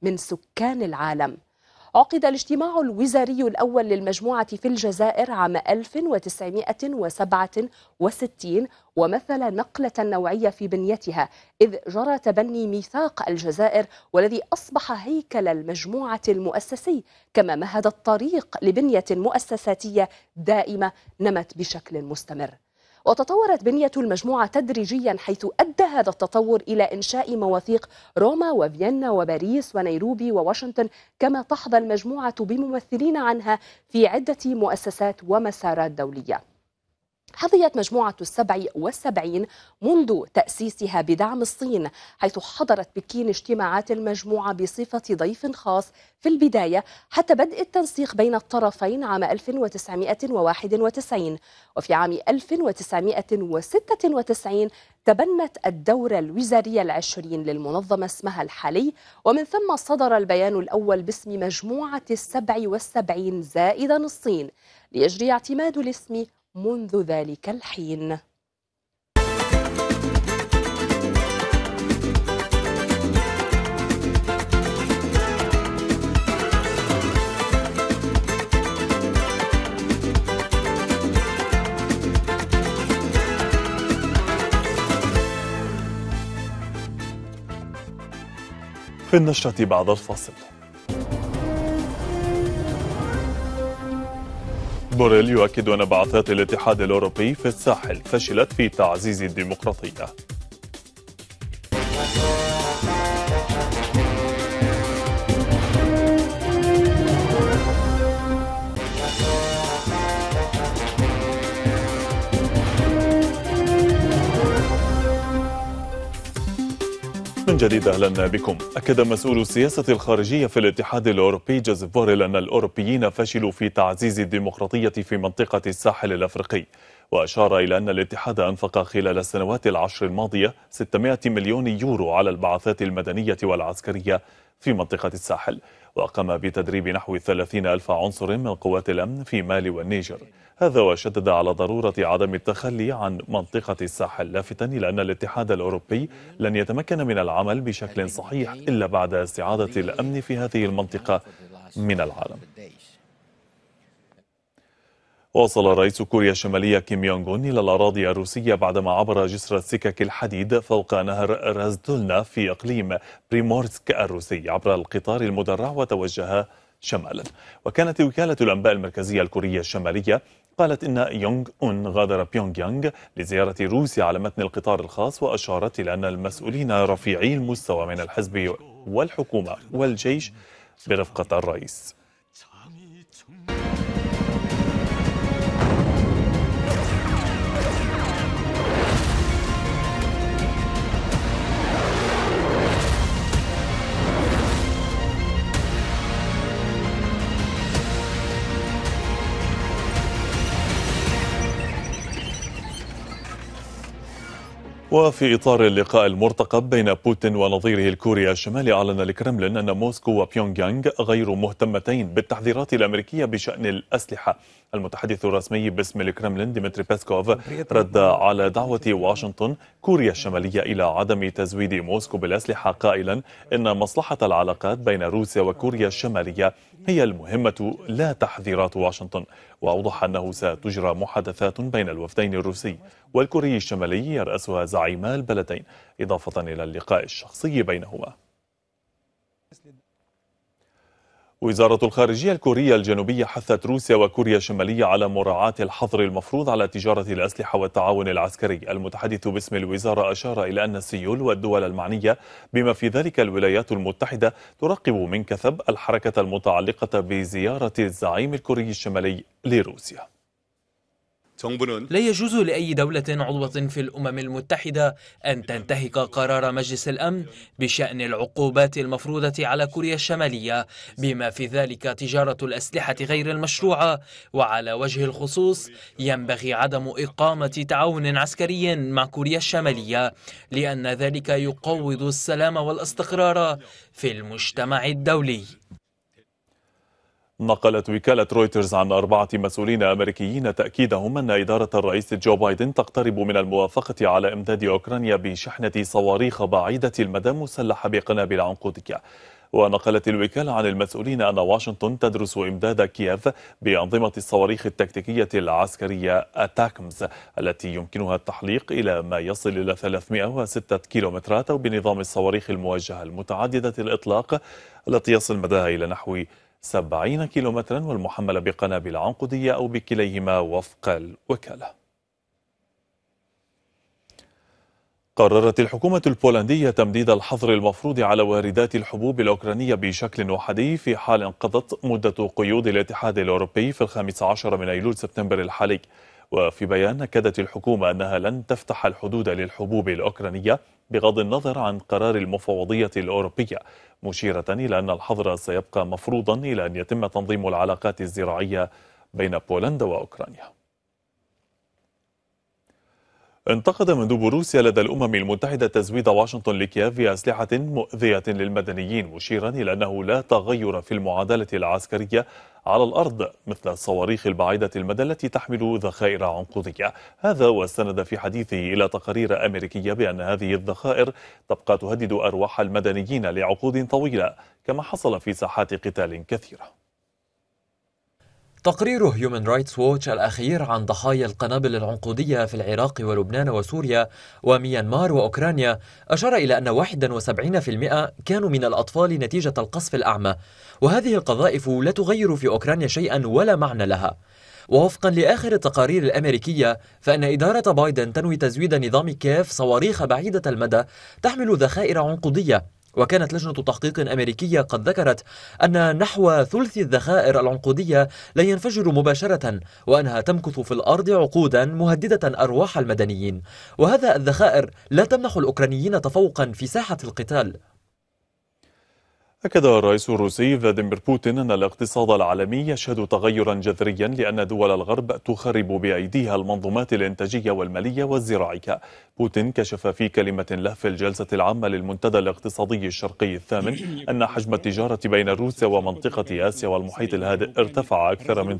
من سكان العالم عقد الاجتماع الوزاري الأول للمجموعة في الجزائر عام 1967 ومثل نقلة نوعية في بنيتها إذ جرى تبني ميثاق الجزائر والذي أصبح هيكل المجموعة المؤسسي كما مهد الطريق لبنية مؤسساتية دائمة نمت بشكل مستمر وتطورت بنية المجموعة تدريجيا حيث أدى هذا التطور إلى إنشاء مواثيق روما وفيينا وباريس ونيروبي وواشنطن كما تحظى المجموعة بممثلين عنها في عدة مؤسسات ومسارات دولية حظيت مجموعة السبع والسبعين منذ تأسيسها بدعم الصين حيث حضرت بكين اجتماعات المجموعة بصفة ضيف خاص في البداية حتى بدء التنسيق بين الطرفين عام 1991 وفي عام 1996 تبنت الدورة الوزارية العشرين للمنظمة اسمها الحالي ومن ثم صدر البيان الأول باسم مجموعة السبع والسبعين زائدا الصين ليجري اعتماد الاسم منذ ذلك الحين في النشرة بعد الفاصل بوريل يؤكد أن بعثات الاتحاد الأوروبي في الساحل فشلت في تعزيز الديمقراطية جديد اهلا بكم اكد مسؤول السياسه الخارجيه في الاتحاد الاوروبي جوزيف بوريل ان الاوروبيين فشلوا في تعزيز الديمقراطيه في منطقه الساحل الافريقي وأشار إلى أن الاتحاد أنفق خلال السنوات العشر الماضية 600 مليون يورو على البعثات المدنية والعسكرية في منطقة الساحل وقام بتدريب نحو 30 ألف عنصر من قوات الأمن في مالي والنيجر هذا وشدد على ضرورة عدم التخلي عن منطقة الساحل لافتا إلى أن الاتحاد الأوروبي لن يتمكن من العمل بشكل صحيح إلا بعد استعادة الأمن في هذه المنطقة من العالم وصل رئيس كوريا الشمالية كيم يونغ أون إلى الأراضي الروسية بعدما عبر جسر السكك الحديد فوق نهر رازدولنا في إقليم بريمورسك الروسي عبر القطار المدرع وتوجه شمالا وكانت وكالة الأنباء المركزية الكورية الشمالية قالت إن يونغ أون غادر بيونغ يانغ لزيارة روسيا على متن القطار الخاص وأشارت إلى أن المسؤولين رفيعي المستوى من الحزب والحكومة والجيش برفقة الرئيس وفي إطار اللقاء المرتقب بين بوتين ونظيره الكوري الشمالي أعلن الكرملين أن موسكو وبيونغ يانغ غير مهتمتين بالتحذيرات الأمريكية بشأن الأسلحة المتحدث الرسمي باسم الكرملين ديمتري بيسكوف رد على دعوة واشنطن كوريا الشمالية إلى عدم تزويد موسكو بالأسلحة قائلا إن مصلحة العلاقات بين روسيا وكوريا الشمالية هي المهمة لا تحذيرات واشنطن وأوضح أنه ستجرى محادثات بين الوفدين الروسي والكوري الشمالي يرأسها زعيما البلدين إضافة إلى اللقاء الشخصي بينهما وزارة الخارجية الكورية الجنوبية حثت روسيا وكوريا الشمالية على مراعاة الحظر المفروض على تجارة الأسلحة والتعاون العسكري المتحدث باسم الوزارة أشار إلى أن السيول والدول المعنية بما في ذلك الولايات المتحدة تراقب من كثب الحركة المتعلقة بزيارة الزعيم الكوري الشمالي لروسيا لا يجوز لأي دولة عضوة في الأمم المتحدة أن تنتهك قرار مجلس الأمن بشأن العقوبات المفروضة على كوريا الشمالية بما في ذلك تجارة الأسلحة غير المشروعة وعلى وجه الخصوص ينبغي عدم إقامة تعاون عسكري مع كوريا الشمالية لأن ذلك يقوض السلام والاستقرار في المجتمع الدولي نقلت وكالة رويترز عن أربعة مسؤولين أمريكيين تأكيدهم أن إدارة الرئيس جو بايدن تقترب من الموافقة على إمداد أوكرانيا بشحنة صواريخ بعيدة المدى مسلحة بقنابل عنقودية ونقلت الوكالة عن المسؤولين أن واشنطن تدرس إمداد كييف بأنظمة الصواريخ التكتيكية العسكرية أتاكمز التي يمكنها التحليق إلى ما يصل إلى 306 كيلومترات أو بنظام الصواريخ الموجهة المتعددة الإطلاق التي يصل مداها إلى نحو 70 كيلومترا والمحملة بقنابل عنقودية أو بكليهما وفق الوكالة قررت الحكومة البولندية تمديد الحظر المفروض على واردات الحبوب الأوكرانية بشكل وحدي في حال انقضت مدة قيود الاتحاد الأوروبي في الخامس عشر من أيلول سبتمبر الحالي وفي بيان أكدت الحكومة أنها لن تفتح الحدود للحبوب الأوكرانية بغض النظر عن قرار المفوضية الأوروبية مشيرة إلى أن الحظر سيبقى مفروضا إلى أن يتم تنظيم العلاقات الزراعية بين بولندا وأوكرانيا انتقد مندوب روسيا لدى الأمم المتحدة تزويد واشنطن لكييف بأسلحة مؤذية للمدنيين مشيرا إلى أنه لا تغير في المعادلة العسكرية على الأرض مثل الصواريخ البعيدة المدى التي تحمل ذخائر عنقودية هذا واستند في حديثه إلى تقارير أمريكية بأن هذه الذخائر تبقى تهدد أرواح المدنيين لعقود طويلة كما حصل في ساحات قتال كثيره تقرير هيومن رايتس ووتش الأخير عن ضحايا القنابل العنقودية في العراق ولبنان وسوريا وميانمار وأوكرانيا أشار إلى أن 71% كانوا من الأطفال نتيجة القصف الأعمى وهذه القذائف لا تغير في أوكرانيا شيئا ولا معنى لها ووفقا لآخر التقارير الأمريكية فإن إدارة بايدن تنوي تزويد نظام كيف صواريخ بعيدة المدى تحمل ذخائر عنقودية وكانت لجنة تحقيق أمريكية قد ذكرت أن نحو ثلث الذخائر العنقودية لا ينفجر مباشرة وأنها تمكث في الأرض عقودا مهددة أرواح المدنيين وهذا الذخائر لا تمنح الأوكرانيين تفوقا في ساحة القتال أكد الرئيس الروسي فلاديمير بوتين أن الاقتصاد العالمي يشهد تغيرا جذريا لأن دول الغرب تخرب بأيديها المنظومات الإنتاجية والمالية والزراعية بوتين كشف في كلمة له في الجلسة العامة للمنتدى الاقتصادي الشرقي الثامن أن حجم التجارة بين روسيا ومنطقة آسيا والمحيط الهادئ ارتفع أكثر من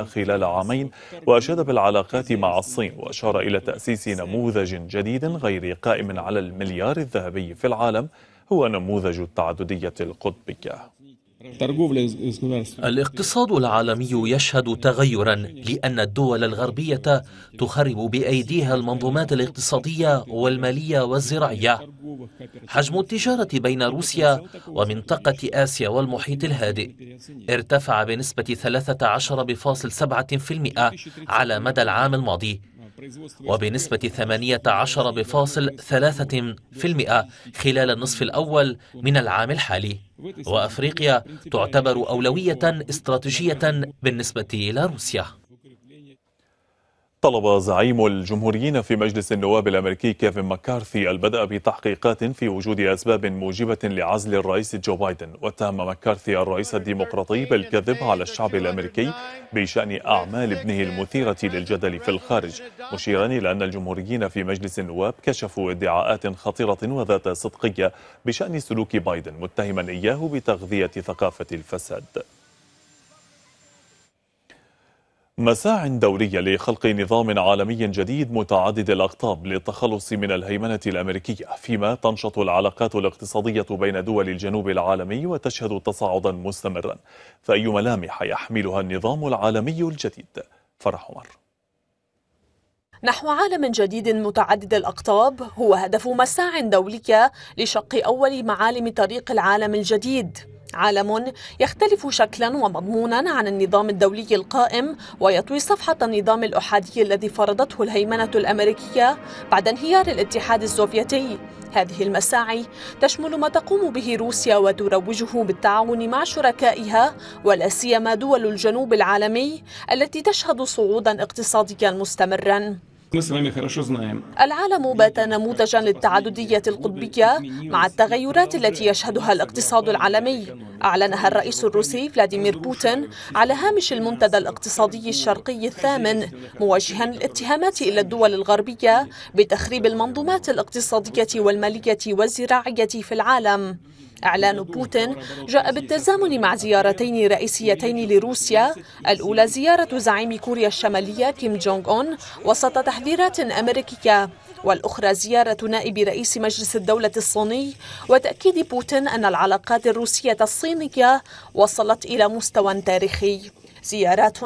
30% خلال عامين وأشاد بالعلاقات مع الصين وأشار إلى تأسيس نموذج جديد غير قائم على المليار الذهبي في العالم هو نموذج التعددية القطبية الاقتصاد العالمي يشهد تغيرا لان الدول الغربيه تخرب بايديها المنظومات الاقتصاديه والماليه والزراعيه حجم التجاره بين روسيا ومنطقه اسيا والمحيط الهادئ ارتفع بنسبه 13.7% على مدى العام الماضي وبنسبة 18.3% خلال النصف الأول من العام الحالي وأفريقيا تعتبر أولوية استراتيجية بالنسبة إلى روسيا طلب زعيم الجمهوريين في مجلس النواب الامريكي كيفن مكارثي البدء بتحقيقات في وجود اسباب موجبه لعزل الرئيس جو بايدن واتهم مكارثي الرئيس الديمقراطي بالكذب على الشعب الامريكي بشان اعمال ابنه المثيره للجدل في الخارج مشيرا الى ان الجمهوريين في مجلس النواب كشفوا ادعاءات خطيره وذات صدقيه بشان سلوك بايدن متهما اياه بتغذيه ثقافه الفساد مساع دورية لخلق نظام عالمي جديد متعدد الأقطاب للتخلص من الهيمنة الأمريكية فيما تنشط العلاقات الاقتصادية بين دول الجنوب العالمي وتشهد تصاعدا مستمرا فأي ملامح يحملها النظام العالمي الجديد فرح عمر نحو عالم جديد متعدد الأقطاب هو هدف مساع دولية لشق أول معالم طريق العالم الجديد عالم يختلف شكلا ومضمونا عن النظام الدولي القائم ويطوي صفحة النظام الأحادي الذي فرضته الهيمنة الأمريكية بعد انهيار الاتحاد السوفيتي هذه المساعي تشمل ما تقوم به روسيا وتروجه بالتعاون مع شركائها ولا سيما دول الجنوب العالمي التي تشهد صعودا اقتصاديا مستمرا العالم بات نموذجا للتعددية القطبية مع التغيرات التي يشهدها الاقتصاد العالمي أعلنها الرئيس الروسي فلاديمير بوتين على هامش المنتدى الاقتصادي الشرقي الثامن موجها الاتهامات إلى الدول الغربية بتخريب المنظومات الاقتصادية والمالية والزراعية في العالم إعلان بوتين جاء بالتزامن مع زيارتين رئيسيتين لروسيا الأولى زيارة زعيم كوريا الشمالية كيم جونغ أون وسط تحذيرات أمريكية والأخرى زيارة نائب رئيس مجلس الدولة الصيني وتأكيد بوتين أن العلاقات الروسية الصينية وصلت إلى مستوى تاريخي زيارات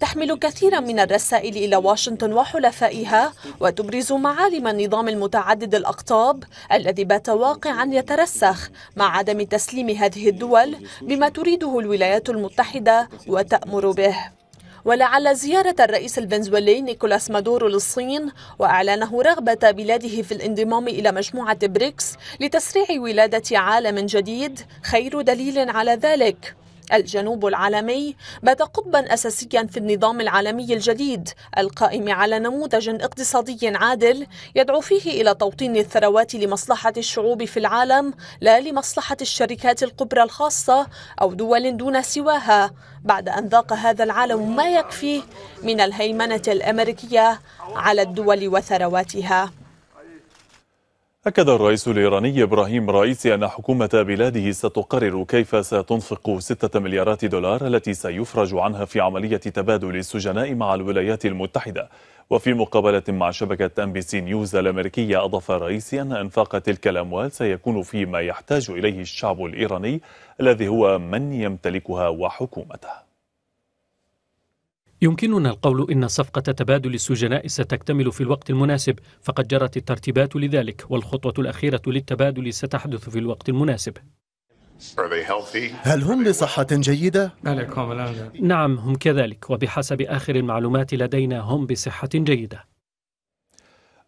تحمل كثيرا من الرسائل إلى واشنطن وحلفائها وتبرز معالم النظام المتعدد الأقطاب الذي بات واقعا يترسخ مع عدم تسليم هذه الدول بما تريده الولايات المتحدة وتأمر به ولعل زيارة الرئيس الفنزويلي نيكولاس مادورو للصين وإعلانه رغبة بلاده في الانضمام إلى مجموعة بريكس لتسريع ولادة عالم جديد خير دليل على ذلك الجنوب العالمي بات قطبا أساسيا في النظام العالمي الجديد القائم على نموذج اقتصادي عادل يدعو فيه إلى توطين الثروات لمصلحة الشعوب في العالم لا لمصلحة الشركات الكبرى الخاصة أو دول دون سواها بعد أن ذاق هذا العالم ما يكفيه من الهيمنة الأمريكية على الدول وثرواتها أكد الرئيس الإيراني إبراهيم رئيسي أن حكومة بلاده ستقرر كيف ستنفق 6 مليارات دولار التي سيفرج عنها في عملية تبادل السجناء مع الولايات المتحدة وفي مقابلة مع شبكة أم بي سي نيوز الأمريكية أضاف رئيسي أن إنفاق تلك الأموال سيكون فيما يحتاج إليه الشعب الإيراني الذي هو من يمتلكها وحكومته يمكننا القول إن صفقة تبادل السجناء ستكتمل في الوقت المناسب فقد جرت الترتيبات لذلك والخطوة الأخيرة للتبادل ستحدث في الوقت المناسب هل هم بصحة جيدة؟ نعم،, نعم هم كذلك وبحسب آخر المعلومات لدينا هم بصحة جيدة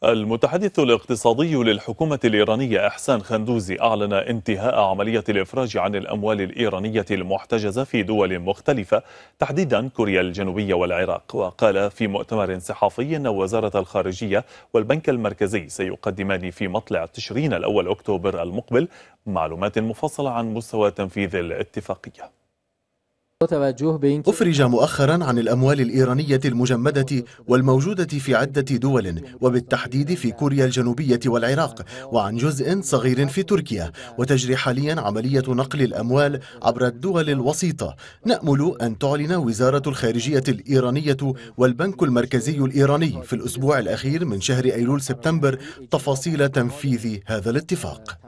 المتحدث الاقتصادي للحكومة الإيرانية إحسان خندوزي أعلن انتهاء عملية الإفراج عن الأموال الإيرانية المحتجزة في دول مختلفة تحديدا كوريا الجنوبية والعراق وقال في مؤتمر صحفي أن وزارة الخارجية والبنك المركزي سيقدمان في مطلع تشرين الأول أكتوبر المقبل معلومات مفصلة عن مستوى تنفيذ الاتفاقية أفرج مؤخرا عن الأموال الإيرانية المجمدة والموجودة في عدة دول وبالتحديد في كوريا الجنوبية والعراق وعن جزء صغير في تركيا وتجري حاليا عملية نقل الأموال عبر الدول الوسيطة نأمل أن تعلن وزارة الخارجية الإيرانية والبنك المركزي الإيراني في الأسبوع الأخير من شهر أيلول سبتمبر تفاصيل تنفيذ هذا الاتفاق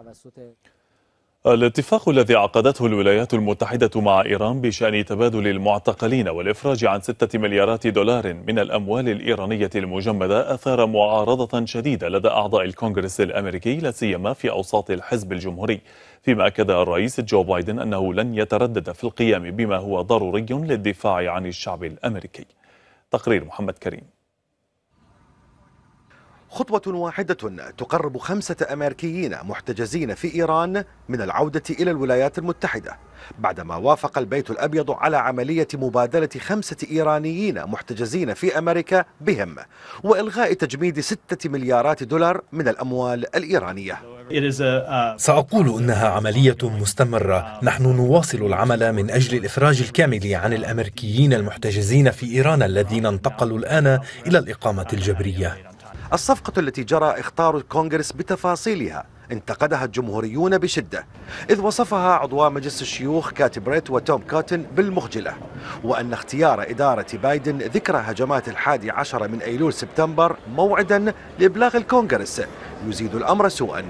الاتفاق الذي عقدته الولايات المتحدة مع إيران بشأن تبادل المعتقلين والإفراج عن 6 مليارات دولار من الأموال الإيرانية المجمدة أثار معارضة شديدة لدى أعضاء الكونغرس الأمريكي لا سيما في أوساط الحزب الجمهوري فيما أكد الرئيس جو بايدن أنه لن يتردد في القيام بما هو ضروري للدفاع عن الشعب الأمريكي تقرير محمد كريم خطوة واحدة تقرب خمسة أمريكيين محتجزين في إيران من العودة إلى الولايات المتحدة بعدما وافق البيت الأبيض على عملية مبادلة خمسة إيرانيين محتجزين في أمريكا بهم وإلغاء تجميد ستة مليارات دولار من الأموال الإيرانية سأقول إنها عملية مستمرة نحن نواصل العمل من أجل الإفراج الكامل عن الأمريكيين المحتجزين في إيران الذين انتقلوا الآن إلى الإقامة الجبرية الصفقة التي جرى إخطار الكونغرس بتفاصيلها انتقدها الجمهوريون بشدة إذ وصفها عضو مجلس الشيوخ كاتبريت وتوم كوتن بالمخجلة وأن اختيار إدارة بايدن ذكرى هجمات الحادي عشر من أيلول سبتمبر موعدا لإبلاغ الكونغرس يزيد الأمر سوءا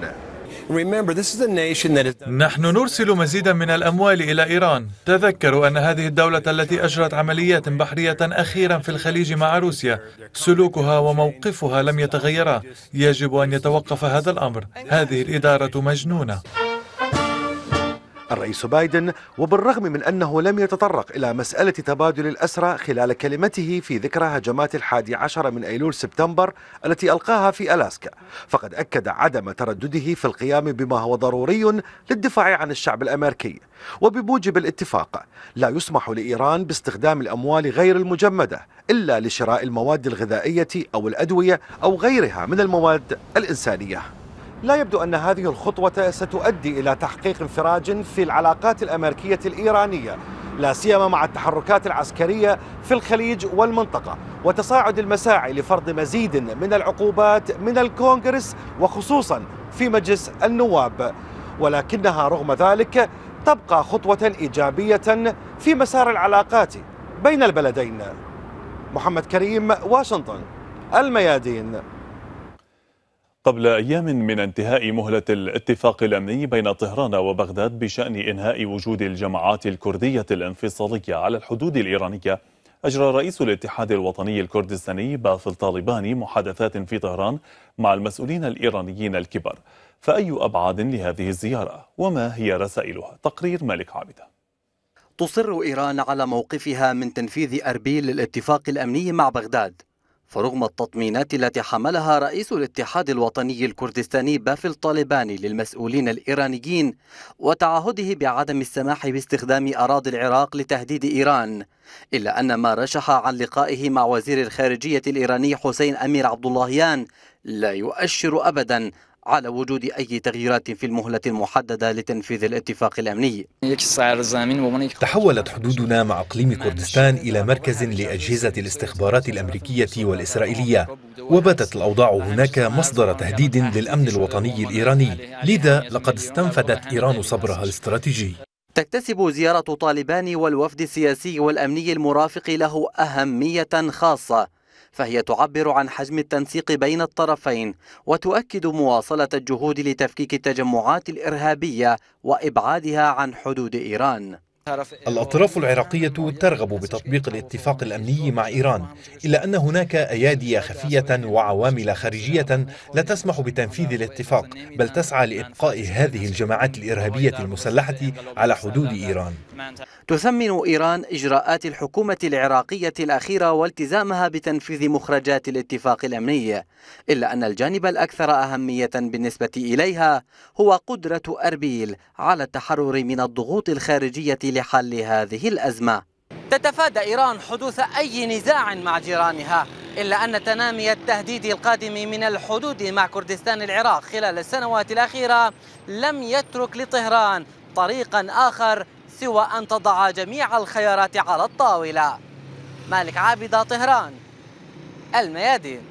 نحن نرسل مزيدا من الأموال إلى إيران تذكروا أن هذه الدولة التي أجرت عمليات بحرية أخيرا في الخليج مع روسيا سلوكها وموقفها لم يتغيرا يجب أن يتوقف هذا الأمر هذه الإدارة مجنونة الرئيس بايدن وبالرغم من أنه لم يتطرق إلى مسألة تبادل الأسرى خلال كلمته في ذكرى هجمات الحادي عشر من أيلول سبتمبر التي ألقاها في ألاسكا فقد أكد عدم تردده في القيام بما هو ضروري للدفاع عن الشعب الأمريكي وبموجب الاتفاق لا يسمح لإيران باستخدام الأموال غير المجمدة إلا لشراء المواد الغذائية أو الأدوية أو غيرها من المواد الإنسانية لا يبدو أن هذه الخطوة ستؤدي إلى تحقيق انفراج في العلاقات الأمريكية الإيرانية لا سيما مع التحركات العسكرية في الخليج والمنطقة وتصاعد المساعي لفرض مزيد من العقوبات من الكونغرس وخصوصا في مجلس النواب ولكنها رغم ذلك تبقى خطوة إيجابية في مسار العلاقات بين البلدين محمد كريم واشنطن الميادين قبل أيام من انتهاء مهلة الاتفاق الأمني بين طهران وبغداد بشأن إنهاء وجود الجماعات الكردية الانفصالية على الحدود الإيرانية أجرى رئيس الاتحاد الوطني الكردستاني باف الطالباني محادثات في طهران مع المسؤولين الإيرانيين الكبار فأي أبعاد لهذه الزيارة وما هي رسائلها؟ تقرير مالك عابده تصر إيران على موقفها من تنفيذ أربيل للاتفاق الأمني مع بغداد فرغم التطمينات التي حملها رئيس الاتحاد الوطني الكردستاني بافل طالباني للمسؤولين الإيرانيين وتعهده بعدم السماح باستخدام أراضي العراق لتهديد إيران إلا أن ما رشح عن لقائه مع وزير الخارجية الإيراني حسين أمير عبد اللهيان لا يؤشر أبدا على وجود أي تغييرات في المهلة المحددة لتنفيذ الاتفاق الأمني تحولت حدودنا مع إقليم كردستان إلى مركز لأجهزة الاستخبارات الأمريكية والإسرائيلية وباتت الأوضاع هناك مصدر تهديد للأمن الوطني الإيراني لذا لقد استنفدت إيران صبرها الاستراتيجي تكتسب زيارة طالبان والوفد السياسي والأمني المرافق له أهمية خاصة فهي تعبر عن حجم التنسيق بين الطرفين وتؤكد مواصلة الجهود لتفكيك التجمعات الإرهابية وإبعادها عن حدود إيران الأطراف العراقية ترغب بتطبيق الاتفاق الأمني مع إيران إلا أن هناك أيادي خفية وعوامل خارجية لا تسمح بتنفيذ الاتفاق بل تسعى لإبقاء هذه الجماعات الإرهابية المسلحة على حدود إيران تثمن إيران إجراءات الحكومة العراقية الأخيرة والتزامها بتنفيذ مخرجات الاتفاق الأمني إلا أن الجانب الأكثر أهمية بالنسبة إليها هو قدرة أربيل على التحرر من الضغوط الخارجية لحل هذه الأزمة تتفادى إيران حدوث أي نزاع مع جيرانها إلا أن تنامي التهديد القادم من الحدود مع كردستان العراق خلال السنوات الأخيرة لم يترك لطهران طريقا آخر سوى أن تضع جميع الخيارات على الطاولة مالك عابدة طهران الميادين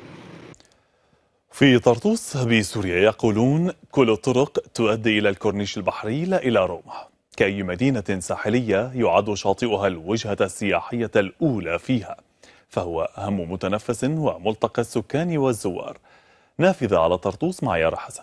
في طرطوس بسوريا يقولون كل الطرق تؤدي إلى الكورنيش البحري لا إلى روما كأي مدينة ساحلية يعد شاطئها الوجهة السياحية الأولى فيها فهو أهم متنفس وملتقى السكان والزوار نافذة على طرطوس مع يارا حسن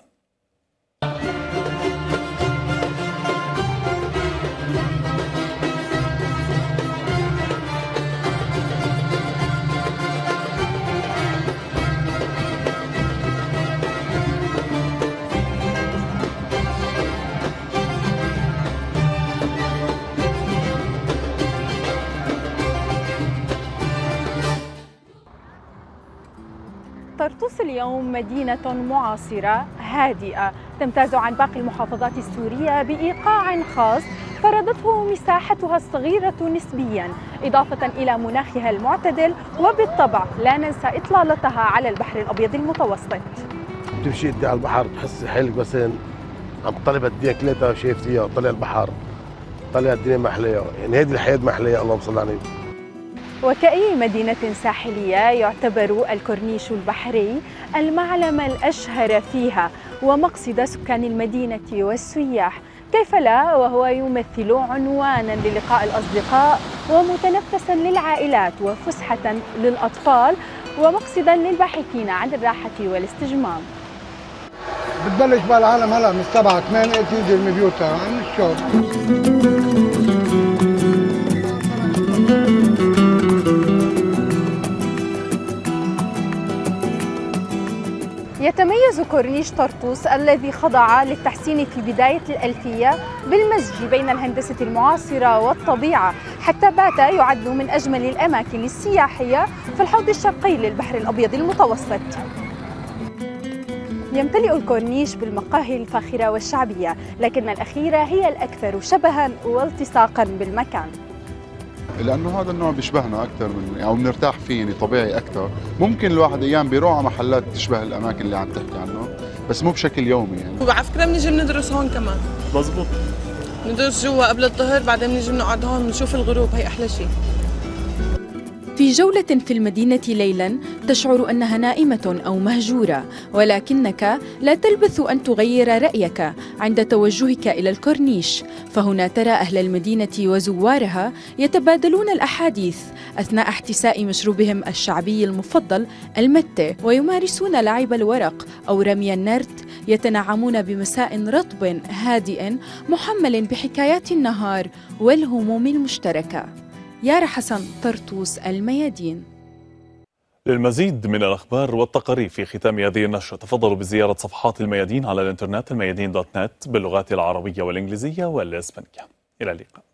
طرابلس اليوم مدينة معاصرة هادئة تمتاز عن باقي المحافظات السورية بإيقاع خاص فرضته مساحتها الصغيرة نسبيا إضافة إلى مناخها المعتدل وبالطبع لا ننسى إطلالتها على البحر الأبيض المتوسط تمشي على البحر تحس حيلك بس عم تطلع الدنيا كلها شايف فيها طلع البحر طلع الدنيا محلية يعني هذه الحياة محلية اللهم صل على النبي وكأي مدينة ساحلية يعتبر الكورنيش البحري المعلم الأشهر فيها ومقصد سكان المدينة والسياح كيف لا وهو يمثل عنوانا للقاء الأصدقاء ومتنفسا للعائلات وفسحة للأطفال ومقصدا للباحثين عن الراحة والاستجمام بتبلش بقى العالم هلا من 7 8 تنزل من بيوتها عن الشغل يتميز كورنيش طرطوس الذي خضع للتحسين في بداية الألفية بالمزج بين الهندسة المعاصرة والطبيعة حتى بات يعد من أجمل الأماكن السياحية في الحوض الشرقي للبحر الأبيض المتوسط يمتلئ الكورنيش بالمقاهي الفاخرة والشعبية لكن الأخيرة هي الأكثر شبها والتصاقا بالمكان لانه هذا النوع بيشبهنا اكثر من او يعني بنرتاح فيه يعني طبيعي اكثر ممكن الواحد ايام بيروح على محلات تشبه الاماكن اللي عم تحكي عنه بس مو بشكل يومي يعني وعلى فكره بنجي بندرس هون كمان مزبوط ندرس جوا قبل الظهر بعدين بنجي بنقعد هون بنشوف الغروب هي احلى شيء في جولة في المدينة ليلا تشعر أنها نائمة أو مهجورة ولكنك لا تلبث أن تغير رأيك عند توجهك إلى الكورنيش فهنا ترى أهل المدينة وزوارها يتبادلون الأحاديث أثناء احتساء مشروبهم الشعبي المفضل المتة ويمارسون لعب الورق أو رمي النرد يتنعمون بمساء رطب هادئ محمل بحكايات النهار والهموم المشتركه يارا حسن طرطوس الميادين للمزيد من الأخبار والتقارير في ختام هذه النشرة تفضلوا بزيارة صفحات الميادين على الإنترنت الميادين دوت نت باللغات العربية والإنجليزية والإسبانية إلى اللقاء